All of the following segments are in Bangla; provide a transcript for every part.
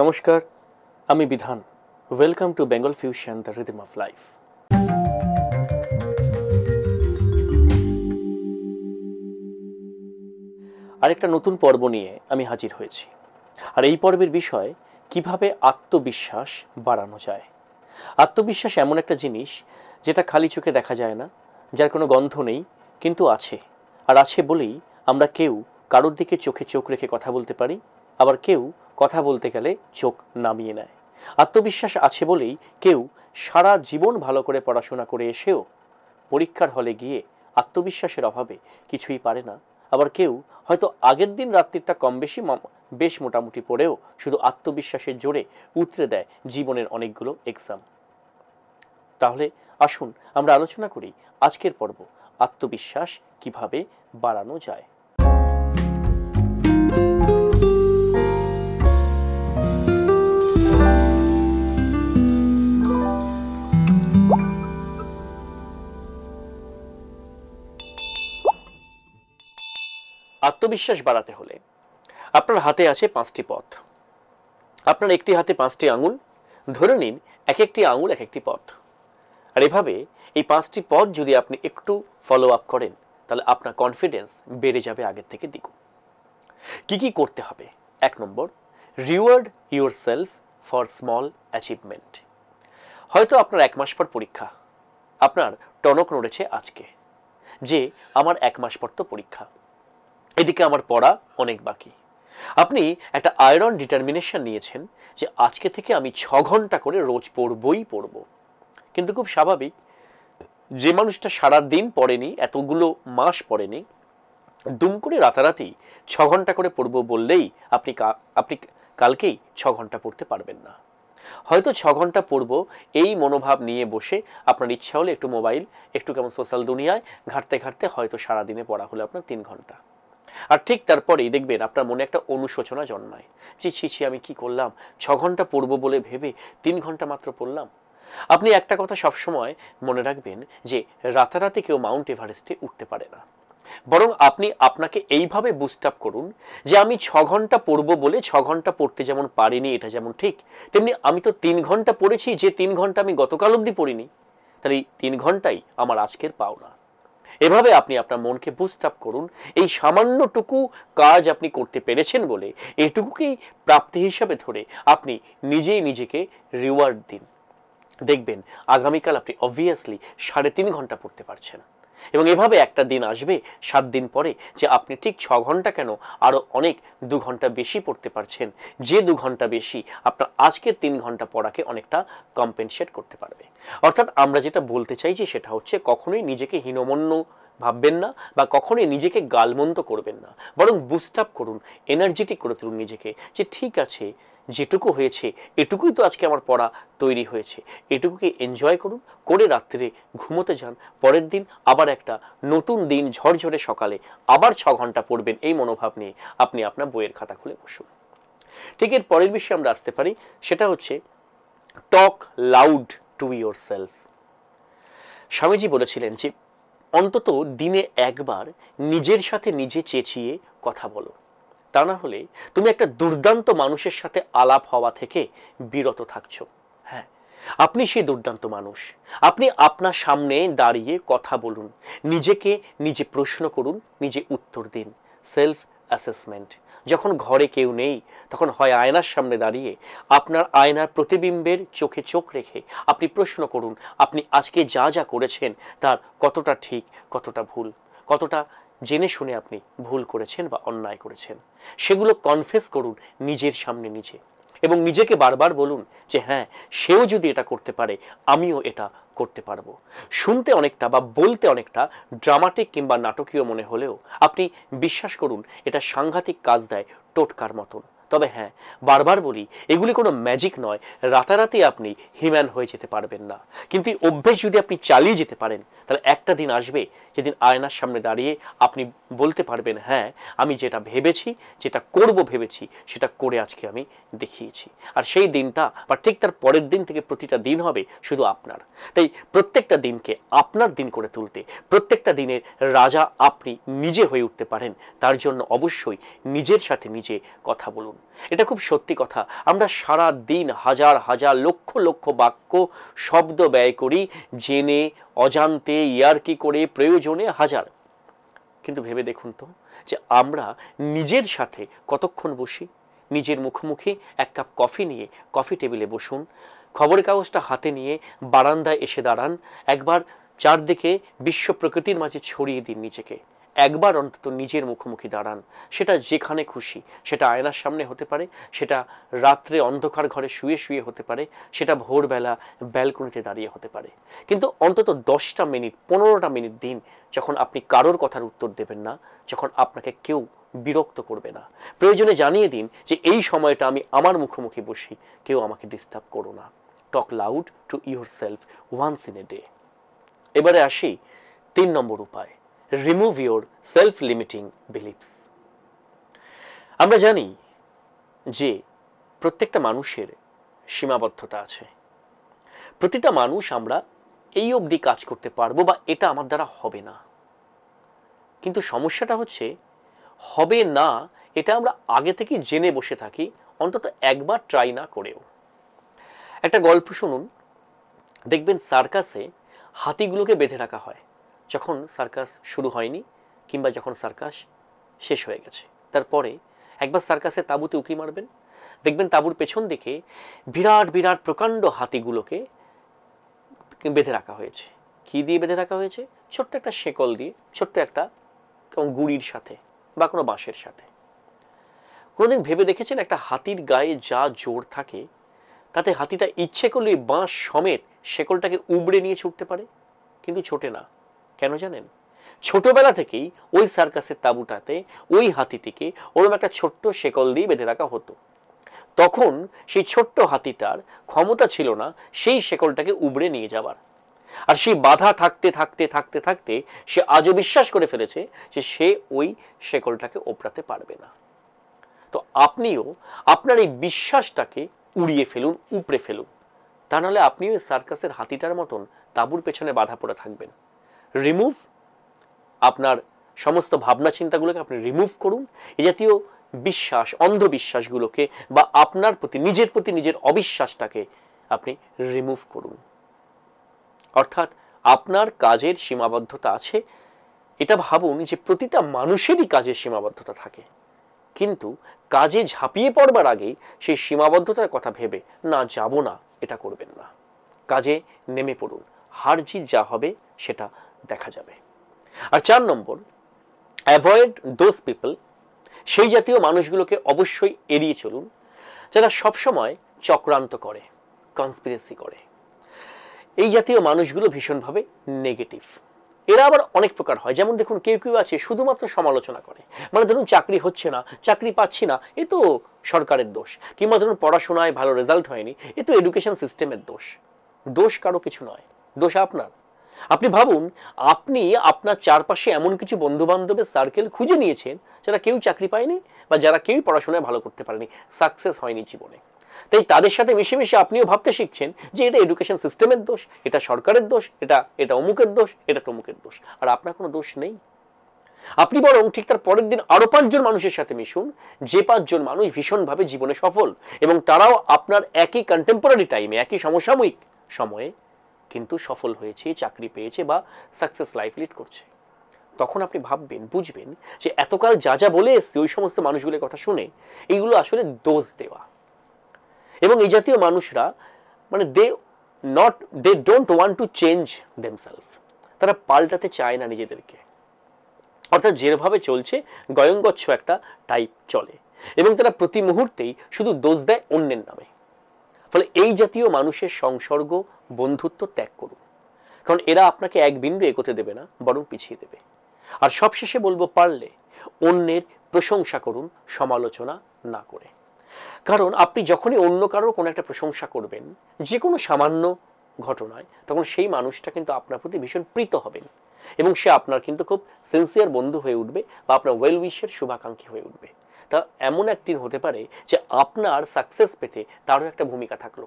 নমস্কার আমি Bidhan welcome to Bengal fusion the rhythm of life আরেকটা নতুন পর্ব নিয়ে আমি হাজির হয়েছি আর এই পর্বের বিষয় কিভাবে আত্মবিশ্বাস বাড়ানো যায় আত্মবিশ্বাস এমন একটা জিনিস যেটা খালি চোখে দেখা যায় না যার কোনো গন্ধ নেই কিন্তু আছে আর আছে বলেই আমরা কেউ কারোর দিকে চোখে চোখ রেখে কথা বলতে পারি আবার কেউ কথা বলতে গেলে চোখ নামিয়ে নেয় আত্মবিশ্বাস আছে বলেই কেউ সারা জীবন ভালো করে পড়াশোনা করে এসেও পরীক্ষার হলে গিয়ে আত্মবিশ্বাসের অভাবে কিছুই পারে না আবার কেউ হয়তো আগের দিন রাত্রিটা কম বেশি বেশ মোটামুটি পড়েও শুধু আত্মবিশ্বাসের জোরে উতরে দেয় জীবনের অনেকগুলো এক্সাম তাহলে আসুন আমরা আলোচনা করি আজকের পর্ব আত্মবিশ্বাস কিভাবে বাড়ানো যায় আত্মবিশ্বাস বাড়াতে হলে আপনার হাতে আছে পাঁচটি পথ আপনার একটি হাতে পাঁচটি আঙুল ধরে নিন এক একটি আঙুল এক একটি পথ আর এভাবে এই পাঁচটি পথ যদি আপনি একটু ফলো আপ করেন তাহলে আপনার কনফিডেন্স বেড়ে যাবে আগের থেকে দ্বিগুণ কি কি করতে হবে এক number reward yourself for small achievement হয়তো আপনার এক মাস পর পরীক্ষা আপনার টনক নড়েছে আজকে যে আমার এক মাস পর তো পরীক্ষা এদিকে আমার পড়া অনেক বাকি আপনি একটা আয়রন ডিটারমিনেশন নিয়েছেন যে আজকে থেকে আমি ছ ঘন্টা করে রোজ পড়বই পড়ব কিন্তু খুব স্বাভাবিক যে মানুষটা সারা দিন পড়েনি এতগুলো মাস পড়েনি দুম করে রাতারাতি ছ ঘন্টা করে পড়ব বললেই আপনি আপনি কালকেই ছ ঘন্টা পড়তে পারবেন না হয়তো ছ ঘন্টা পড়ব এই মনোভাব নিয়ে বসে আপনার ইচ্ছা হলে একটু মোবাইল একটু কেমন সোশ্যাল দুনিয়ায় ঘাঁটতে ঘাঁটতে হয়তো সারাদিনে পড়া হলো আপনার তিন ঘন্টা আর ঠিক তারপরেই দেখবেন আপনার মনে একটা অনুশোচনা জন্মায় ছি ছি ছি আমি কি করলাম ছ ঘন্টা পড়ব বলে ভেবে তিন ঘন্টা মাত্র পড়লাম আপনি একটা কথা সবসময় মনে রাখবেন যে রাতারাতি কেউ মাউন্ট এভারেস্টে উঠতে পারে না বরং আপনি আপনাকে এইভাবে বুস্ট আপ করুন যে আমি ছ ঘন্টা পড়বো বলে ছ ঘন্টা পড়তে যেমন পারিনি এটা যেমন ঠিক তেমনি আমি তো তিন ঘন্টা পড়েছি যে তিন ঘন্টা আমি গতকাল অব্দি পড়িনি তাহলে তিন ঘন্টাই আমার আজকের পাওনা এভাবে আপনি আপনার মনকে বুস্ট আপ করুন এই সামান্যটুকু কাজ আপনি করতে পেরেছেন বলে এটুকুকেই প্রাপ্তি হিসাবে ধরে আপনি নিজেই নিজেকে রিওয়ার্ড দিন দেখবেন আগামীকাল আপনি অবভিয়াসলি সাড়ে তিন ঘন্টা পড়তে পারছেন এবং এভাবে একটা দিন আসবে সাত দিন পরে যে আপনি ঠিক ছ ঘন্টা কেন আরও অনেক দু ঘন্টা বেশি পড়তে পারছেন যে দু ঘন্টা বেশি আপনার আজকে তিন ঘন্টা পড়াকে অনেকটা কম্পেনসেট করতে পারবে অর্থাৎ আমরা যেটা বলতে চাইছি সেটা হচ্ছে কখনোই নিজেকে হীনমন্য ভাববেন না বা কখনোই নিজেকে গালমন্ত করবেন না বরং বুস্ট আপ করুন এনার্জেটিক করে তুলুন নিজেকে যে ঠিক আছে যেটুকু হয়েছে এটুকুই তো আজকে আমার পড়া তৈরি হয়েছে এটুকুকে এনজয় করুন করে রাত্রে ঘুমোতে যান পরের দিন আবার একটা নতুন দিন ঝরঝরে সকালে আবার ছ ঘন্টা পড়বেন এই মনোভাব নিয়ে আপনি আপনার বইয়ের খাতা খুলে বসুন ঠিক এর পরের বিষয়ে আমরা আসতে পারি সেটা হচ্ছে talk loud to yourself Swamiji বলেছিলেন যে অন্তত দিনে একবার নিজের সাথে নিজে চেঁচিয়ে কথা বলো তা না হলে তুমি একটা দুর্দান্ত মানুষের সাথে আলাপ হওয়া থেকে বিরত থাকছ হ্যাঁ আপনি সেই দুর্দান্ত মানুষ আপনি আপনার সামনে দাঁড়িয়ে কথা বলুন নিজেকে নিজে প্রশ্ন করুন নিজে উত্তর দিন সেলফ অ্যাসেসমেন্ট যখন ঘরে কেউ নেই তখন হয় আয়নার সামনে দাঁড়িয়ে আপনার আয়নার প্রতিবিম্বের চোখে চোখ রেখে আপনি প্রশ্ন করুন আপনি আজকে যা যা করেছেন তার কতটা ঠিক কতটা ভুল কতটা জেনে শুনে আপনি ভুল করেছেন বা অন্যায় করেছেন সেগুলো কনফেস করুন নিজের সামনে নিজে এবং নিজেকে বারবার বলুন যে হ্যাঁ সেও যদি এটা করতে পারে আমিও এটা করতে পারবো শুনতে অনেকটা বা বলতে অনেকটা ড্রামাটিক কিংবা নাটকীয় মনে হলেও আপনি বিশ্বাস করুন এটা সাংঘাতিক কাজ দেয় টোটকার মতন তবে হ্যাঁ বারবার বলি এগুলি কোনো ম্যাজিক নয় রাতারাতি আপনি হিম্যান হয়ে যেতে পারবেন না কিন্তু অভ্যেস যদি আপনি চালিয়ে যেতে পারেন তাহলে একটা দিন আসবে যেদিন আয়নার সামনে দাঁড়িয়ে আপনি বলতে পারবেন হ্যাঁ আমি যেটা ভেবেছি যেটা করব ভেবেছি সেটা করে আজকে আমি দেখিয়েছি আর সেই দিনটা বা ঠিক তার পরের দিন থেকে প্রতিটা দিন হবে শুধু আপনার তাই প্রত্যেকটা দিনকে আপনার দিন করে তুলতে প্রত্যেকটা দিনের রাজা আপনি নিজে হয়ে উঠতে পারেন তার জন্য অবশ্যই নিজের সাথে নিজে কথা বলুন এটা খুব সত্যি কথা আমরা সারা দিন হাজার হাজার লক্ষ লক্ষ বাক্য শব্দ ব্যয় করি জেনে অজান্তে ইয়ারকি করে প্রয়োজনে হাজার কিন্তু ভেবে দেখুন তো যে আমরা নিজের সাথে কতক্ষণ বসি নিজের মুখোমুখি এক কাপ কফি নিয়ে কফি টেবিলে বসুন খবরের কাগজটা হাতে নিয়ে বারান্দায় এসে দাঁড়ান একবার চারদিকে বিশ্ব প্রকৃতির মাঝে ছড়িয়ে দিন নিজেকে একবার অন্তত নিজের মুখোমুখি দাঁড়ান সেটা যেখানে খুশি সেটা আয়নার সামনে হতে পারে সেটা রাত্রে অন্ধকার ঘরে শুয়ে শুয়ে হতে পারে সেটা ভোরবেলা ব্যালকনিতে দাঁড়িয়ে হতে পারে কিন্তু অন্তত দশটা মিনিট পনেরোটা মিনিট দিন যখন আপনি কারোর কথার উত্তর দেবেন না যখন আপনাকে কেউ বিরক্ত করবে না প্রয়োজনে জানিয়ে দিন যে এই সময়টা আমি আমার মুখোমুখি বসি কেউ আমাকে ডিস্টার্ব করো না talk loud to yourself once in a day এবারে আসি তিন নম্বর উপায় remove your self limiting beliefs আমরা জানি যে প্রত্যেকটা মানুষের সীমাবদ্ধতা আছে প্রতিটা মানুষ আমরা এই অবধি কাজ করতে পারবো বা এটা আমার দ্বারা হবে না কিন্তু সমস্যাটা হচ্ছে হবে না এটা আমরা আগে থেকে জেনে বসে থাকি অন্তত একবার ট্রাই না করেও একটা গল্প শুনুন দেখবেন সার্কাসে হাতিগুলোকে বেঁধে রাখা হয় যখন সার্কাস শুরু হয়নি কিংবা যখন সার্কাস শেষ হয়ে গেছে তারপরে একবার সার্কাসে তাঁবুতে উঁকি মারবেন দেখবেন তাঁবুর পেছন দিকে বিরাট বিরাট প্রকাণ্ড হাতিগুলোকে বেঁধে রাখা হয়েছে কি দিয়ে বেঁধে রাখা হয়েছে ছোট্ট একটা শেকল দিয়ে ছোট্ট একটা গুড়ির সাথে বা কোনো বাঁশের সাথে কোনোদিন ভেবে দেখেছেন একটা হাতির গায়ে যা জোর থাকে তাতে হাতিটা ইচ্ছে করলে বাঁশ সমেত শেকলটাকে উবড়ে নিয়ে ছুটতে পারে কিন্তু ছোটে না কেন জানেন ছোটবেলা থেকেই ওই সার্কাসের তাঁবুটাতে ওই হাতিটিকে ওরম একটা ছোট্ট শেকল দিয়ে বেঁধে রাখা হতো তখন সেই ছোট্ট হাতিটার ক্ষমতা ছিল না সেই শেকলটাকে উবড়ে নিয়ে যাওয়ার আর সেই বাধা থাকতে থাকতে থাকতে থাকতে সে আজও বিশ্বাস করে ফেলেছে যে সে ওই শেকলটাকে ওপরাতে পারবে না তো আপনিও আপনার এই বিশ্বাসটাকে উড়িয়ে ফেলুন উপড়ে ফেলুন তা নাহলে আপনিও সার্কাসের হাতিটার মতন তাঁবুর পেছনে বাধা পড়ে থাকবেন রিমুভ আপনার সমস্ত ভাবনা চিন্তাগুলোকে আপনি রিমুভ করুন এ জাতীয় বিশ্বাস অন্ধবিশ্বাসগুলোকে বা আপনার প্রতি নিজের প্রতি নিজের অবিশ্বাসটাকে আপনি রিমুভ করুন অর্থাৎ আপনার কাজের সীমাবদ্ধতা আছে এটা ভাবুন যে প্রতিটা মানুষেরই কাজের সীমাবদ্ধতা থাকে কিন্তু কাজে ঝাঁপিয়ে পড়বার আগেই সেই সীমাবদ্ধতার কথা ভেবে না যাব না এটা করবেন না কাজে নেমে পড়ুন হার জিত যা হবে সেটা দেখা যাবে আর চার নম্বর অ্যাভয়েড দোজ পিপল সেই জাতীয় মানুষগুলোকে অবশ্যই এড়িয়ে চলুন যারা সবসময় চক্রান্ত করে কনস্পিরেসি করে এই জাতীয় মানুষগুলো ভীষণভাবে নেগেটিভ এরা আবার অনেক প্রকার হয় যেমন দেখুন কেউ কেউ আছে শুধুমাত্র সমালোচনা করে মানে ধরুন চাকরি হচ্ছে না চাকরি পাচ্ছি না এ তো সরকারের দোষ কিংবা ধরুন পড়াশোনায় ভালো রেজাল্ট হয়নি এ তো এডুকেশন সিস্টেমের দোষ দোষ কারো কিছু নয় দোষ আপনার আপনি ভাবুন আপনি আপনার চারপাশে এমন কিছু বন্ধুবান্ধবের সার্কেল খুঁজে নিয়েছেন যারা কেউ চাকরি পায়নি বা যারা কেউই পড়াশোনায় ভালো করতে পারেনি সাকসেস হয়নি জীবনে তাই তাদের সাথে মিশে মিশে আপনিও ভাবতে শিখছেন যে এটা এডুকেশন সিস্টেমের দোষ এটা সরকারের দোষ এটা এটা অমুকের দোষ এটা তমুকের দোষ আর আপনার কোনো দোষ নেই আপনি বরং ঠিক তার পরের দিন আরও পাঁচজন মানুষের সাথে মিশুন যে পাঁচজন মানুষ ভীষণভাবে জীবনে সফল এবং তারাও আপনার একই কন্টেম্পোরারি টাইমে একই সমসাময়িক সময়ে কিন্তু সফল হয়েছে চাকরি পেয়েছে বা সাকসেস লাইফ লিড করছে তখন আপনি ভাববেন বুঝবেন যে এতকাল যা যা বলে এসছে ওই সমস্ত মানুষগুলোর কথা শুনে এইগুলো আসলে দোষ দেওয়া এবং এই জাতীয় মানুষরা মানে they not they don't want to change themselves তারা পাল্টাতে চায় না নিজেদেরকে অর্থাৎ যেভাবে চলছে গয়ঙ্গচ্ছ একটা টাইপ চলে এবং তারা প্রতি মুহূর্তেই শুধু দোষ দেয় অন্যের নামে ফলে এই জাতীয় মানুষের সংসর্গ বন্ধুত্ব ত্যাগ করুন কারণ এরা আপনাকে এক বিন্দু এগোতে দেবে না বরং পিছিয়ে দেবে আর সবশেষে বলবো পারলে অন্যের প্রশংসা করুন সমালোচনা না করে কারণ আপনি যখনই অন্য কারোর কোনো একটা প্রশংসা করবেন যে কোনো সামান্য ঘটনায় তখন সেই মানুষটা কিন্তু আপনার প্রতি ভীষণ প্রীত হবেন এবং সে আপনার কিন্তু খুব সিনসিয়ার বন্ধু হয়ে উঠবে বা আপনার ওয়েল উইশের শুভাকাঙ্ক্ষী হয়ে উঠবে তা এমন একদিন হতে পারে যে আপনার সাকসেস পেতে তারও একটা ভূমিকা থাকলো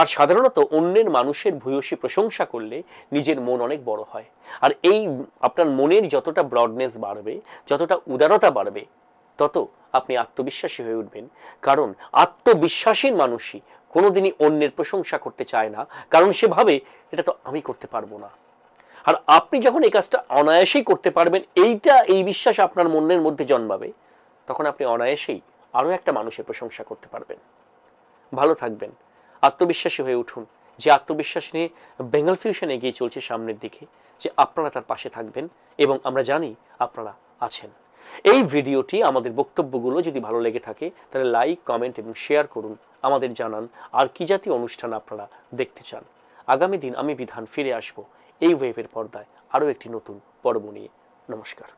আর সাধারণত অন্যের মানুষের ভূয়সী প্রশংসা করলে নিজের মন অনেক বড় হয় আর এই আপনার মনের যতটা ব্রডনেস বাড়বে যতটা উদারতা বাড়বে তত আপনি আত্মবিশ্বাসী হয়ে উঠবেন কারণ আত্মবিশ্বাসীর মানুষই কোনোদিনই অন্যের প্রশংসা করতে চায় না কারণ সেভাবে এটা তো আমি করতে পারবো না আর আপনি যখন এই কাজটা অনায়াসেই করতে পারবেন এইটা এই বিশ্বাস আপনার মনের মধ্যে জন্মাবে তখন আপনি অনায়াসেই আরও একটা মানুষের প্রশংসা করতে পারবেন ভালো থাকবেন আত্মবিশ্বাসী হয়ে উঠুন যে আত্মবিশ্বাস নিয়ে বেঙ্গল ফিউশন এগিয়ে চলছে সামনের দিকে যে আপনারা তার পাশে থাকবেন এবং আমরা জানি আপনারা আছেন এই ভিডিওটি আমাদের বক্তব্যগুলো যদি ভালো লেগে থাকে তাহলে লাইক কমেন্ট এবং শেয়ার করুন আমাদের জানান আর কি জাতীয় অনুষ্ঠান আপনারা দেখতে চান আগামী দিন আমি বিধান ফিরে আসব এই ওয়েভের পর্দায় আরও একটি নতুন পর্ব নিয়ে নমস্কার